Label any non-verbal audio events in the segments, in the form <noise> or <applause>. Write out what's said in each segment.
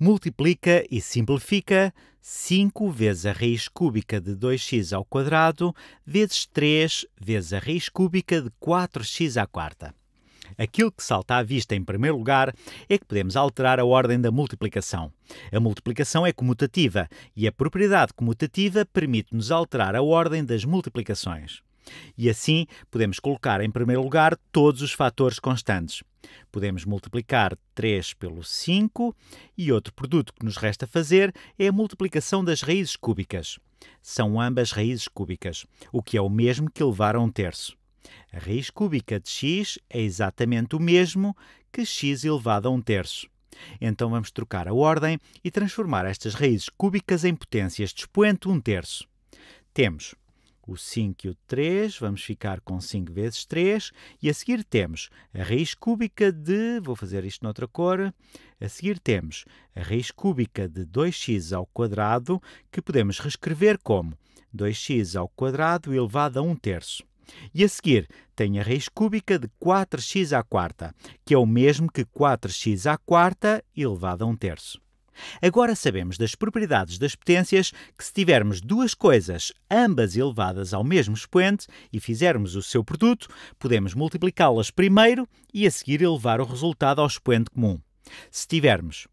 multiplica e simplifica 5 vezes a raiz cúbica de 2x ao quadrado vezes 3 vezes a raiz cúbica de 4x à quarta. Aquilo que salta à vista em primeiro lugar é que podemos alterar a ordem da multiplicação. A multiplicação é comutativa e a propriedade comutativa permite-nos alterar a ordem das multiplicações. E assim podemos colocar em primeiro lugar todos os fatores constantes. Podemos multiplicar 3 pelo 5 e outro produto que nos resta fazer é a multiplicação das raízes cúbicas. São ambas raízes cúbicas, o que é o mesmo que elevar a um terço. A raiz cúbica de x é exatamente o mesmo que x elevado a um terço. Então vamos trocar a ordem e transformar estas raízes cúbicas em potências de expoente 1 terço. Temos o 5 e o 3, vamos ficar com 5 vezes 3, e a seguir temos a raiz cúbica de, vou fazer isto noutra cor, a seguir temos a raiz cúbica de 2x ao quadrado, que podemos reescrever como 2x ao quadrado elevado a 1 terço. E a seguir tem a raiz cúbica de 4x à quarta, que é o mesmo que 4x à quarta elevado a 1 terço. Agora sabemos das propriedades das potências que, se tivermos duas coisas, ambas elevadas ao mesmo expoente, e fizermos o seu produto, podemos multiplicá-las primeiro e a seguir elevar o resultado ao expoente comum. Se tivermos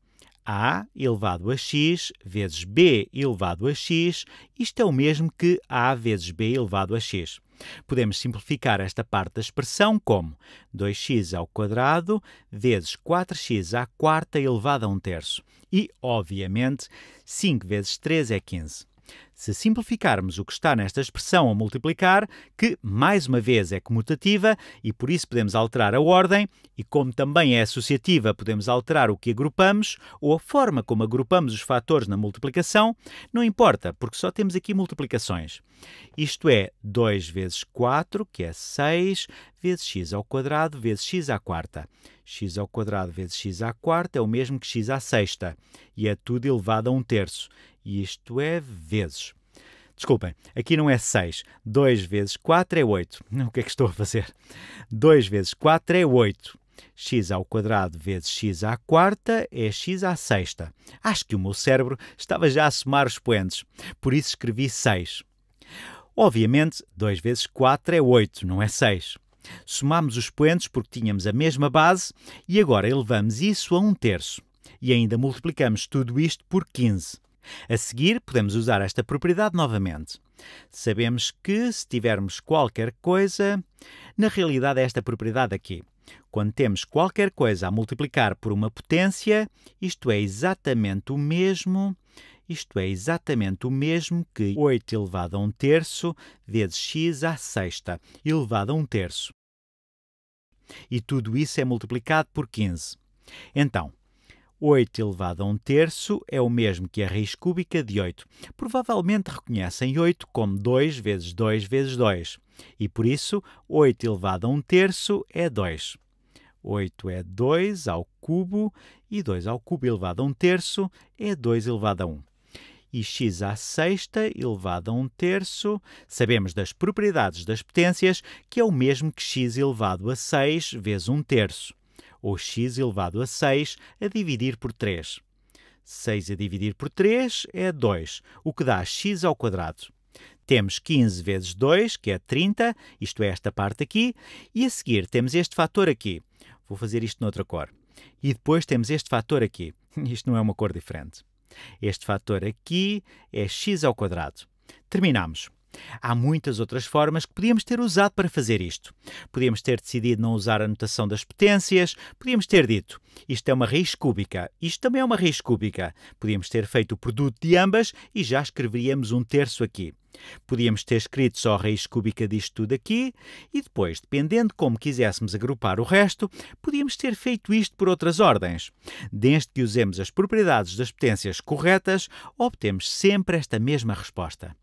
a elevado a x vezes b elevado a x, isto é o mesmo que a vezes b elevado a x. Podemos simplificar esta parte da expressão como 2x ao quadrado vezes 4x à quarta elevado a 1 terço. E, obviamente, 5 vezes 3 é 15. Se simplificarmos o que está nesta expressão a multiplicar, que mais uma vez é comutativa e por isso podemos alterar a ordem, e como também é associativa, podemos alterar o que agrupamos ou a forma como agrupamos os fatores na multiplicação, não importa, porque só temos aqui multiplicações. Isto é 2 vezes 4, que é 6, vezes x ao quadrado vezes x à quarta. x ao quadrado vezes x à quarta é o mesmo que x à sexta e é tudo elevado a um terço isto é vezes. Desculpem, aqui não é 6. 2 vezes 4 é 8. <laughs> O que é que estou a fazer? 2 vezes 4 é 8. x ao quadrado vezes x à quarta é x à sexta. Acho que o meu cérebro estava já a somar os poentes, por isso escrevi 6. Obviamente, 2 vezes 4 é 8, não é 6. Somamos os poentes porque tínhamos a mesma base e agora elevamos isso a um terço. E ainda multiplicamos tudo isto por 15. A seguir, podemos usar esta propriedade novamente. Sabemos que, se tivermos qualquer coisa, na realidade é esta propriedade aqui. Quando temos qualquer coisa a multiplicar por uma potência, isto é exatamente o mesmo, isto é exatamente o mesmo que 8 elevado a 1 terço vezes x à sexta elevado a 1 terço. E tudo isso é multiplicado por 15. Então, 8 elevado a 1 terço é o mesmo que a raiz cúbica de 8. Provavelmente reconhecem 8 como 2 vezes 2 vezes 2. E por isso, 8 elevado a 1 terço é 2. 8 é 2 ao cubo e 2 ao cubo elevado a 1 terço é 2 elevado a 1. E x à sexta elevado a 1 terço, sabemos das propriedades das potências que é o mesmo que x elevado a 6 vezes 1 terço ou x elevado a 6 a dividir por 3. 6 a dividir por 3 é 2, o que dá x ao quadrado. Temos 15 vezes 2, que é 30, isto é esta parte aqui, e a seguir temos este fator aqui. Vou fazer isto noutra cor. E depois temos este fator aqui. <laughs> Isto não é uma cor diferente. Este fator aqui é x ao quadrado. Terminamos. Há muitas outras formas que podíamos ter usado para fazer isto. Podíamos ter decidido não usar a notação das potências, podíamos ter dito isto é uma raiz cúbica, isto também é uma raiz cúbica. Podíamos ter feito o produto de ambas e já escreveríamos um terço aqui. Podíamos ter escrito só a raiz cúbica disto tudo aqui e depois, dependendo como quiséssemos agrupar o resto, podíamos ter feito isto por outras ordens. Desde que usemos as propriedades das potências corretas, obtemos sempre esta mesma resposta.